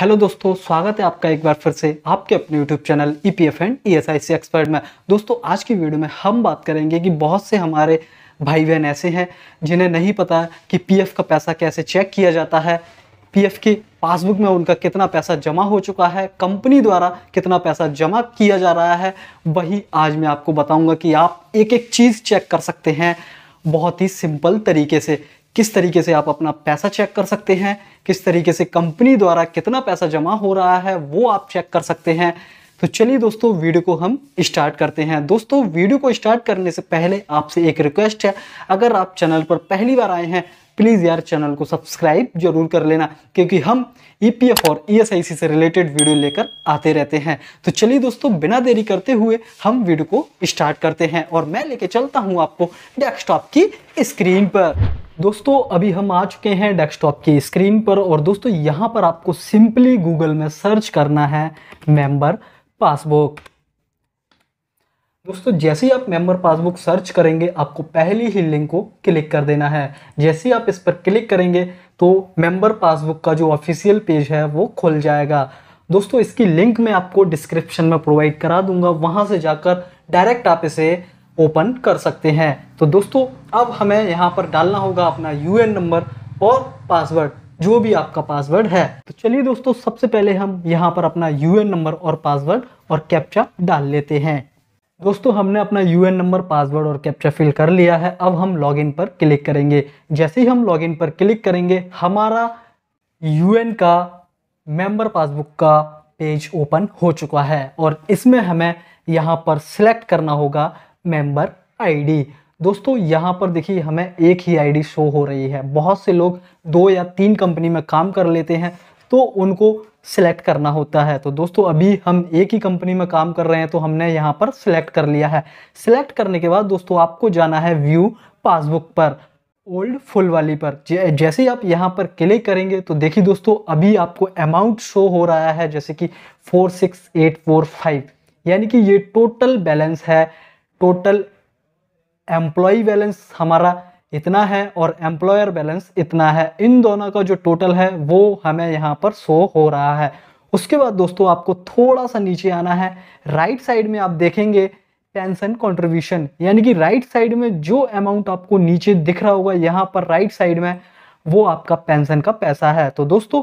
hello दोस्तों स्वागत है आपका एक बार फिर से आपके अपने YouTube channel E P F and E S I C expert में दोस्तों आज की वीडियो में हम बात करेंगे कि बहुत से हमारे भाई बहन ऐसे हैं जिन्हें नहीं पता कि पी एफ का पैसा कैसे चेक किया जाता है पी एफ की पासबुक में उनका कितना पैसा जमा हो चुका है कंपनी द्वारा कितना पैसा जमा किया जा रहा है वही आज मैं आपको बताऊँगा कि आप एक एक चीज़ चेक कर सकते हैं बहुत ही सिंपल तरीके से किस तरीके से आप अपना पैसा चेक कर सकते हैं किस तरीके से कंपनी द्वारा कितना पैसा जमा हो रहा है वो आप चेक कर सकते हैं तो चलिए दोस्तों वीडियो को हम स्टार्ट करते हैं दोस्तों वीडियो को स्टार्ट करने से पहले आपसे एक रिक्वेस्ट है अगर आप चैनल पर पहली बार आए हैं प्लीज़ यार चैनल को सब्सक्राइब जरूर कर लेना क्योंकि हम ई e और ई e से रिलेटेड वीडियो लेकर आते रहते हैं तो चलिए दोस्तों बिना देरी करते हुए हम वीडियो को स्टार्ट करते हैं और मैं लेके चलता हूँ आपको डेस्कटॉप की स्क्रीन पर दोस्तों अभी हम आ चुके हैं डेस्कटॉप की स्क्रीन पर और दोस्तों यहां पर आपको सिंपली गूगल में सर्च करना है मेंबर पासबुक दोस्तों जैसे ही आप मेंबर पासबुक सर्च करेंगे आपको पहली ही लिंक को क्लिक कर देना है जैसे ही आप इस पर क्लिक करेंगे तो मेंबर पासबुक का जो ऑफिशियल पेज है वो खुल जाएगा दोस्तों इसकी लिंक मैं आपको डिस्क्रिप्शन में प्रोवाइड करा दूंगा वहां से जाकर डायरेक्ट आप इसे ओपन कर सकते हैं तो दोस्तों अब हमें यहाँ पर डालना होगा अपना यू नंबर और पासवर्ड जो भी आपका पासवर्ड है तो चलिए दोस्तों सबसे पहले हम यहाँ पर अपना यू नंबर और पासवर्ड और कैप्चा डाल लेते हैं दोस्तों हमने अपना यू नंबर पासवर्ड और कैप्चा फिल कर लिया है अब हम लॉगिन पर क्लिक करेंगे जैसे ही हम लॉगिन पर क्लिक करेंगे हमारा यू का मेंबर पासबुक का पेज ओपन हो चुका है और इसमें हमें यहाँ पर सिलेक्ट करना होगा मेंबर आईडी दोस्तों यहाँ पर देखिए हमें एक ही आईडी शो हो रही है बहुत से लोग दो या तीन कंपनी में काम कर लेते हैं तो उनको सिलेक्ट करना होता है तो दोस्तों अभी हम एक ही कंपनी में काम कर रहे हैं तो हमने यहाँ पर सिलेक्ट कर लिया है सिलेक्ट करने के बाद दोस्तों आपको जाना है व्यू पासबुक पर ओल्ड फुल वाली पर जैसे ही आप यहाँ पर क्लिक करेंगे तो देखिए दोस्तों अभी आपको अमाउंट शो हो रहा है जैसे कि four six eight four five यानी कि ये टोटल बैलेंस है टोटल एम्प्लॉय बैलेंस हमारा इतना है और एम्प्लॉयर बैलेंस इतना है इन दोनों का जो टोटल है वो हमें यहाँ पर शो हो रहा है उसके बाद दोस्तों आपको थोड़ा सा नीचे आना है राइट साइड में आप देखेंगे पेंशन कॉन्ट्रीब्यूशन यानी कि राइट साइड में जो अमाउंट आपको नीचे दिख रहा होगा यहाँ पर राइट साइड में वो आपका पेंशन का पैसा है तो दोस्तों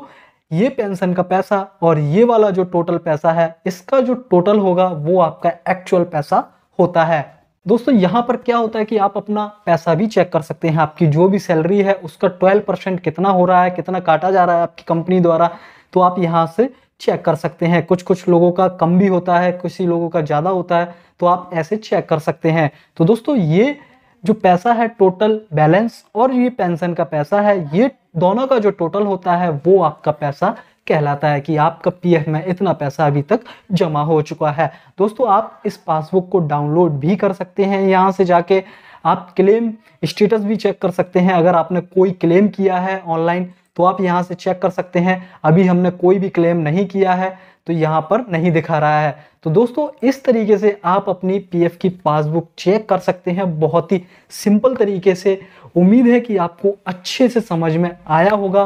ये पेंशन का पैसा और ये वाला जो टोटल पैसा है इसका जो टोटल होगा वो आपका एक्चुअल पैसा होता है दोस्तों यहाँ पर क्या होता है कि आप अपना पैसा भी चेक कर सकते हैं आपकी जो भी सैलरी है उसका 12 परसेंट कितना हो रहा है कितना काटा जा रहा है आपकी कंपनी द्वारा तो आप यहाँ से चेक कर सकते हैं कुछ कुछ लोगों का कम भी होता है ही लोगों का ज़्यादा होता है तो आप ऐसे चेक कर सकते हैं तो दोस्तों ये जो पैसा है टोटल बैलेंस और ये पेंशन का पैसा है ये दोनों का जो टोटल होता है वो आपका पैसा कहलाता है कि आपका पीएफ में इतना पैसा अभी तक जमा हो चुका है दोस्तों आप इस पासबुक को डाउनलोड भी कर सकते हैं यहाँ से जाके आप क्लेम स्टेटस भी चेक कर सकते हैं अगर आपने कोई क्लेम किया है ऑनलाइन तो आप यहाँ से चेक कर सकते हैं अभी हमने कोई भी क्लेम नहीं किया है तो यहाँ पर नहीं दिखा रहा है तो दोस्तों इस तरीके से आप अपनी पीएफ की पासबुक चेक कर सकते हैं बहुत ही सिंपल तरीके से उम्मीद है कि आपको अच्छे से समझ में आया होगा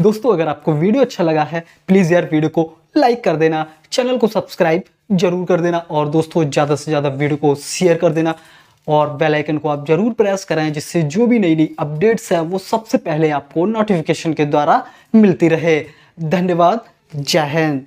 दोस्तों अगर आपको वीडियो अच्छा लगा है प्लीज़ यार वीडियो को लाइक कर देना चैनल को सब्सक्राइब जरूर कर देना और दोस्तों ज़्यादा से ज़्यादा वीडियो को शेयर कर देना और बेल आइकन को आप जरूर प्रेस करें जिससे जो भी नई नई अपडेट्स हैं वो सबसे पहले आपको नोटिफिकेशन के द्वारा मिलती रहे धन्यवाद जय हिंद